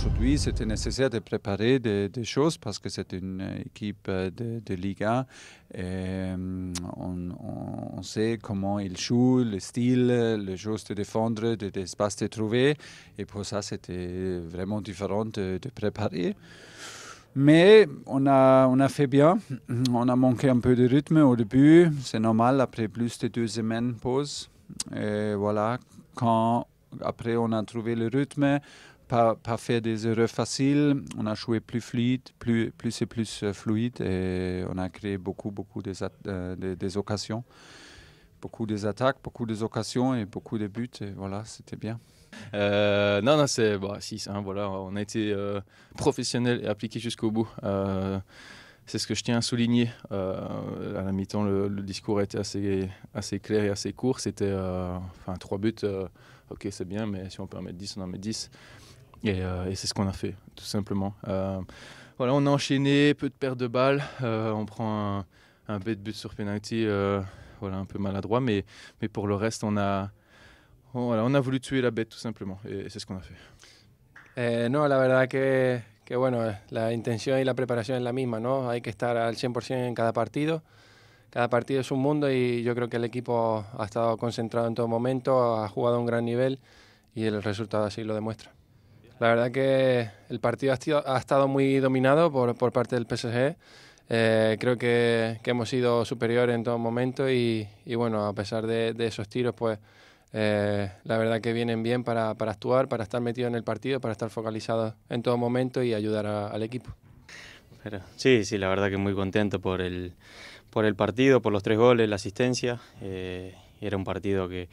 aujourd'hui, c'était nécessaire de préparer des, choses parce que c'est une équipe euh, de, Liga. Et euh, on, sait comment ils jouent, le style, les choses de défendre, des espaces de trouver. Et pour ça, c'était vraiment différent de, préparer. Mais on a, on a fait bien. On a manqué un peu de rythme au début. C'est normal après plus de deux semaines de pause. Et voilà, quand après on a trouvé le rythme, pas, pas fait des erreurs faciles. On a joué plus fluide, plus, plus et plus euh, fluide et on a créé beaucoup, beaucoup euh, des, des, occasions. Beaucoup des attaques, beaucoup des occasions et beaucoup de buts. Et voilà, c'était bien. Euh, non, non, c'est bon. Bah, si, hein, voilà, on a été professionnel et appliqué jusqu'au bout c'est ce que je tiens à souligner. Euh, à la mi-temps, le, discours était assez, assez clair et assez court. C'était euh, enfin, trois buts. Euh, ok, c'est bien, mais si on peut en mettre 10, on en met 10. Et, c'est ce qu'on a fait, tout simplement. voilà, on a enchaîné, peu de pertes de balles. on prend un, un bête but sur penalty, voilà, un peu maladroit, mais, mais pour le reste, on a, voilà, on a voulu tuer la bête, tout simplement. Et, c'est ce qu'on a fait. Eh, non, la verdad que, que bueno, la intención y la preparación es la misma, ¿no? Hay que estar al 100% en cada partido. Cada partido es un mundo y yo creo que el equipo ha estado concentrado en todo momento, ha jugado a un gran nivel y el resultado así lo demuestra. La verdad que el partido ha, estado muy dominado por, por parte del PSG. Eh, creo que, hemos sido superiores en todo momento y, bueno, a pesar de, de esos tiros, pues eh, la verdad que vienen bien para, actuar, para estar metido en el partido, para estar focalizado en todo momento y ayudar al equipo. sí, sí, la verdad que muy contento por el, por el partido, por los tres goles, la asistencia. Eh, era un partido que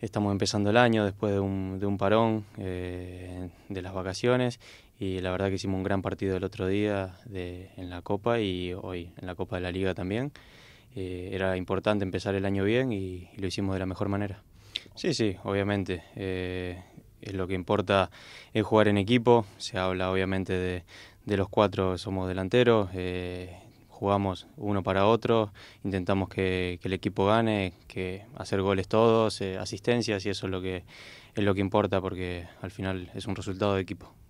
estamos empezando el año después de un, parón eh, de las vacaciones y la verdad que hicimos un gran partido el otro día en la Copa y hoy en la Copa de la Liga también. era importante empezar el año bien y lo hicimos de la mejor manera. Sí, sí, obviamente. Eh, es lo que importa es jugar en equipo. Se habla obviamente de, los cuatro, somos delanteros. Eh, jugamos uno para otro, intentamos que, el equipo gane, que hacer goles todos, eh, asistencias y eso es lo que es lo que importa porque al final es un resultado de equipo.